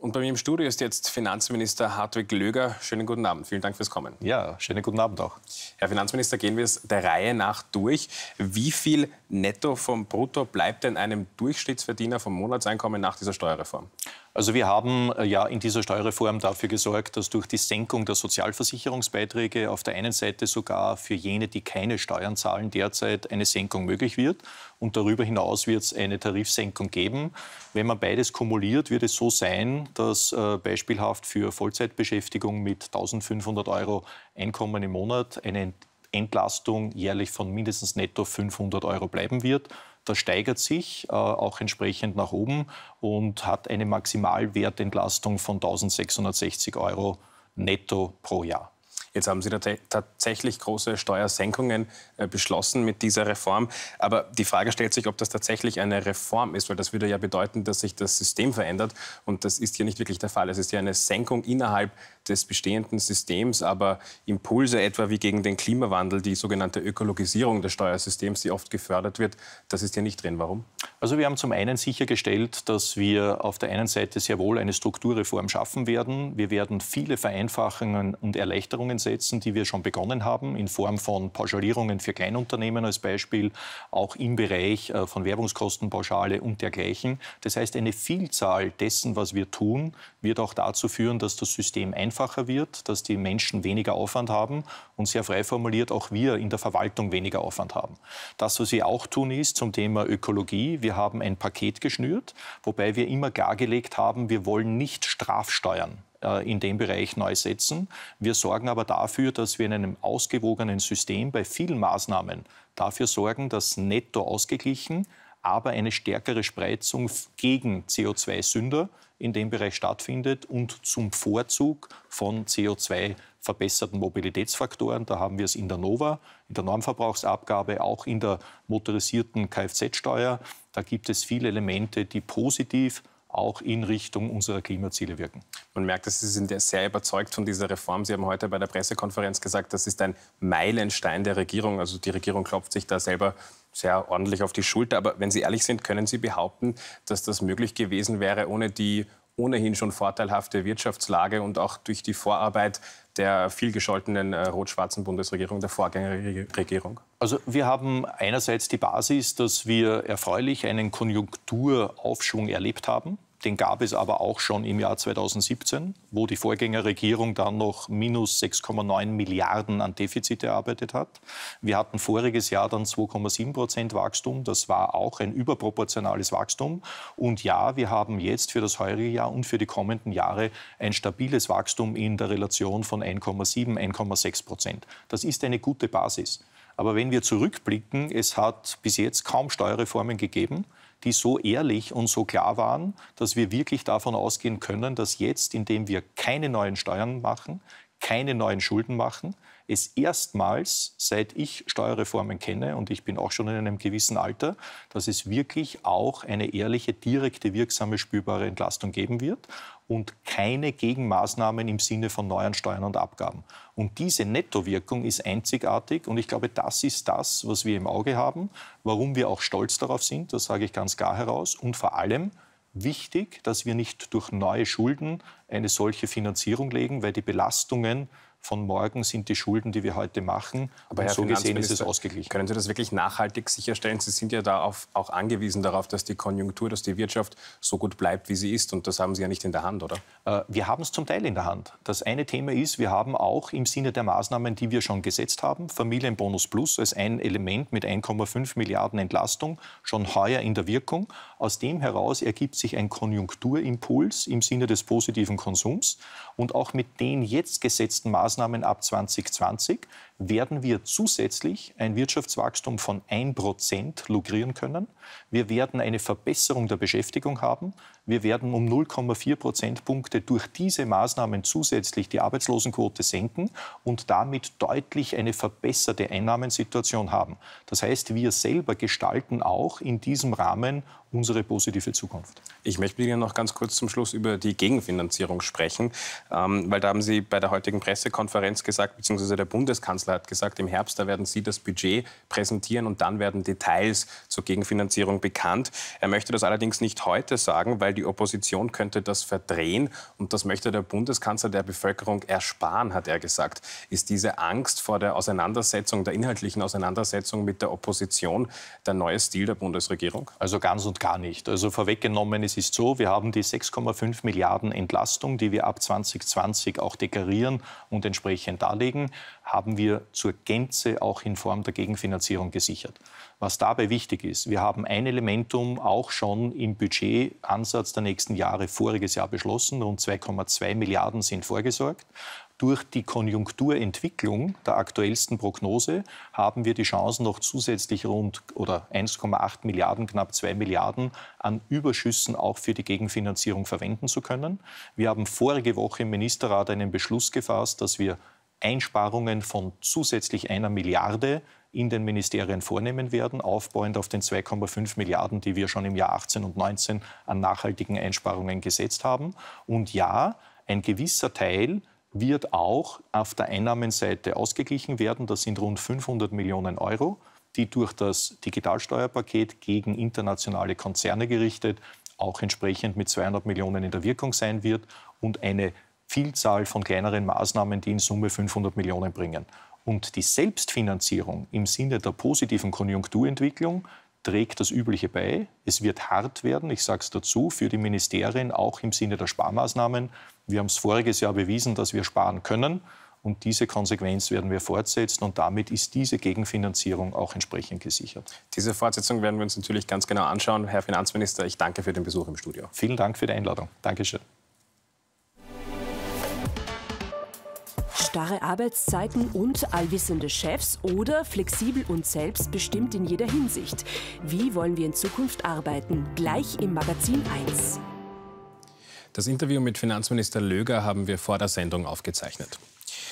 Und bei mir im Studio ist jetzt Finanzminister Hartwig Löger. Schönen guten Abend. Vielen Dank fürs Kommen. Ja, schönen guten Abend auch. Herr Finanzminister, gehen wir es der Reihe nach durch. Wie viel netto vom Brutto bleibt denn einem Durchschnittsverdiener vom Monatseinkommen nach dieser Steuerreform? Also wir haben äh, ja in dieser Steuerreform dafür gesorgt, dass durch die Senkung der Sozialversicherungsbeiträge auf der einen Seite sogar für jene, die keine Steuern zahlen, derzeit eine Senkung möglich wird. Und darüber hinaus wird es eine Tarifsenkung geben. Wenn man beides kumuliert, wird es so sein, dass äh, beispielhaft für Vollzeitbeschäftigung mit 1500 Euro Einkommen im Monat eine Entlastung jährlich von mindestens netto 500 Euro bleiben wird. Das steigert sich äh, auch entsprechend nach oben und hat eine Maximalwertentlastung von 1660 Euro netto pro Jahr. Jetzt haben Sie tatsächlich große Steuersenkungen äh, beschlossen mit dieser Reform. Aber die Frage stellt sich, ob das tatsächlich eine Reform ist, weil das würde ja bedeuten, dass sich das System verändert. Und das ist hier nicht wirklich der Fall. Es ist ja eine Senkung innerhalb des bestehenden Systems, aber Impulse etwa wie gegen den Klimawandel, die sogenannte Ökologisierung des Steuersystems, die oft gefördert wird, das ist hier nicht drin. Warum? Also wir haben zum einen sichergestellt, dass wir auf der einen Seite sehr wohl eine Strukturreform schaffen werden. Wir werden viele Vereinfachungen und Erleichterungen setzen, die wir schon begonnen haben, in Form von Pauschalierungen für Kleinunternehmen als Beispiel, auch im Bereich äh, von Werbungskostenpauschale und dergleichen. Das heißt, eine Vielzahl dessen, was wir tun, wird auch dazu führen, dass das System einfacher einfacher wird, dass die Menschen weniger Aufwand haben und sehr frei formuliert auch wir in der Verwaltung weniger Aufwand haben. Das, was wir auch tun, ist zum Thema Ökologie. Wir haben ein Paket geschnürt, wobei wir immer klargelegt haben, wir wollen nicht strafsteuern äh, in dem Bereich neu setzen. Wir sorgen aber dafür, dass wir in einem ausgewogenen System bei vielen Maßnahmen dafür sorgen, dass netto ausgeglichen aber eine stärkere Spreizung gegen CO2-Sünder in dem Bereich stattfindet und zum Vorzug von CO2 verbesserten Mobilitätsfaktoren. Da haben wir es in der Nova, in der Normverbrauchsabgabe, auch in der motorisierten Kfz-Steuer. Da gibt es viele Elemente, die positiv auch in Richtung unserer Klimaziele wirken. Man merkt, dass Sie sind sehr überzeugt von dieser Reform. Sie haben heute bei der Pressekonferenz gesagt, das ist ein Meilenstein der Regierung. Also die Regierung klopft sich da selber sehr ordentlich auf die Schulter. Aber wenn Sie ehrlich sind, können Sie behaupten, dass das möglich gewesen wäre ohne die ohnehin schon vorteilhafte Wirtschaftslage und auch durch die Vorarbeit der vielgescholtenen äh, rot-schwarzen Bundesregierung, der Vorgängerregierung? Also wir haben einerseits die Basis, dass wir erfreulich einen Konjunkturaufschwung erlebt haben. Den gab es aber auch schon im Jahr 2017, wo die Vorgängerregierung dann noch minus 6,9 Milliarden an Defizit erarbeitet hat. Wir hatten voriges Jahr dann 2,7 Prozent Wachstum. Das war auch ein überproportionales Wachstum. Und ja, wir haben jetzt für das heurige Jahr und für die kommenden Jahre ein stabiles Wachstum in der Relation von 1,7, 1,6 Prozent. Das ist eine gute Basis. Aber wenn wir zurückblicken, es hat bis jetzt kaum Steuerreformen gegeben die so ehrlich und so klar waren, dass wir wirklich davon ausgehen können, dass jetzt, indem wir keine neuen Steuern machen, keine neuen Schulden machen, es erstmals, seit ich Steuerreformen kenne, und ich bin auch schon in einem gewissen Alter, dass es wirklich auch eine ehrliche, direkte, wirksame, spürbare Entlastung geben wird und keine Gegenmaßnahmen im Sinne von neuen Steuern und Abgaben. Und diese Nettowirkung ist einzigartig und ich glaube, das ist das, was wir im Auge haben, warum wir auch stolz darauf sind, das sage ich ganz klar heraus, und vor allem, wichtig, dass wir nicht durch neue Schulden eine solche Finanzierung legen, weil die Belastungen von morgen sind die Schulden, die wir heute machen. Aber so gesehen ist es ausgeglichen. Können Sie das wirklich nachhaltig sicherstellen? Sie sind ja da auch angewiesen darauf, dass die Konjunktur, dass die Wirtschaft so gut bleibt, wie sie ist. Und das haben Sie ja nicht in der Hand, oder? Äh, wir haben es zum Teil in der Hand. Das eine Thema ist, wir haben auch im Sinne der Maßnahmen, die wir schon gesetzt haben, Familienbonus Plus als ein Element mit 1,5 Milliarden Entlastung schon heuer in der Wirkung. Aus dem heraus ergibt sich ein Konjunkturimpuls im Sinne des positiven Konsums. Und auch mit den jetzt gesetzten Maßnahmen, Maßnahmen ab 2020 werden wir zusätzlich ein Wirtschaftswachstum von 1% lukrieren können. Wir werden eine Verbesserung der Beschäftigung haben. Wir werden um 0,4 Prozentpunkte durch diese Maßnahmen zusätzlich die Arbeitslosenquote senken und damit deutlich eine verbesserte Einnahmensituation haben. Das heißt, wir selber gestalten auch in diesem Rahmen unsere positive Zukunft. Ich möchte mit Ihnen noch ganz kurz zum Schluss über die Gegenfinanzierung sprechen, ähm, weil da haben Sie bei der heutigen Pressekonferenz gesagt, beziehungsweise der Bundeskanzler Bundeskanzler hat gesagt, im Herbst, da werden Sie das Budget präsentieren und dann werden Details zur Gegenfinanzierung bekannt. Er möchte das allerdings nicht heute sagen, weil die Opposition könnte das verdrehen und das möchte der Bundeskanzler der Bevölkerung ersparen, hat er gesagt. Ist diese Angst vor der Auseinandersetzung, der inhaltlichen Auseinandersetzung mit der Opposition der neue Stil der Bundesregierung? Also ganz und gar nicht. Also vorweggenommen, es ist so, wir haben die 6,5 Milliarden Entlastung, die wir ab 2020 auch deklarieren und entsprechend darlegen, haben wir zur Gänze auch in Form der Gegenfinanzierung gesichert. Was dabei wichtig ist, wir haben ein Elementum auch schon im Budgetansatz der nächsten Jahre voriges Jahr beschlossen. Rund 2,2 Milliarden sind vorgesorgt. Durch die Konjunkturentwicklung der aktuellsten Prognose haben wir die Chance, noch zusätzlich rund oder 1,8 Milliarden, knapp 2 Milliarden an Überschüssen auch für die Gegenfinanzierung verwenden zu können. Wir haben vorige Woche im Ministerrat einen Beschluss gefasst, dass wir Einsparungen von zusätzlich einer Milliarde in den Ministerien vornehmen werden, aufbauend auf den 2,5 Milliarden, die wir schon im Jahr 18 und 19 an nachhaltigen Einsparungen gesetzt haben. Und ja, ein gewisser Teil wird auch auf der Einnahmenseite ausgeglichen werden. Das sind rund 500 Millionen Euro, die durch das Digitalsteuerpaket gegen internationale Konzerne gerichtet auch entsprechend mit 200 Millionen in der Wirkung sein wird und eine Vielzahl von kleineren Maßnahmen, die in Summe 500 Millionen bringen. Und die Selbstfinanzierung im Sinne der positiven Konjunkturentwicklung trägt das Übliche bei. Es wird hart werden, ich sage es dazu, für die Ministerien auch im Sinne der Sparmaßnahmen. Wir haben es voriges Jahr bewiesen, dass wir sparen können. Und diese Konsequenz werden wir fortsetzen und damit ist diese Gegenfinanzierung auch entsprechend gesichert. Diese Fortsetzung werden wir uns natürlich ganz genau anschauen. Herr Finanzminister, ich danke für den Besuch im Studio. Vielen Dank für die Einladung. Dankeschön. starre Arbeitszeiten und allwissende Chefs oder flexibel und selbstbestimmt in jeder Hinsicht? Wie wollen wir in Zukunft arbeiten? Gleich im Magazin 1. Das Interview mit Finanzminister Löger haben wir vor der Sendung aufgezeichnet.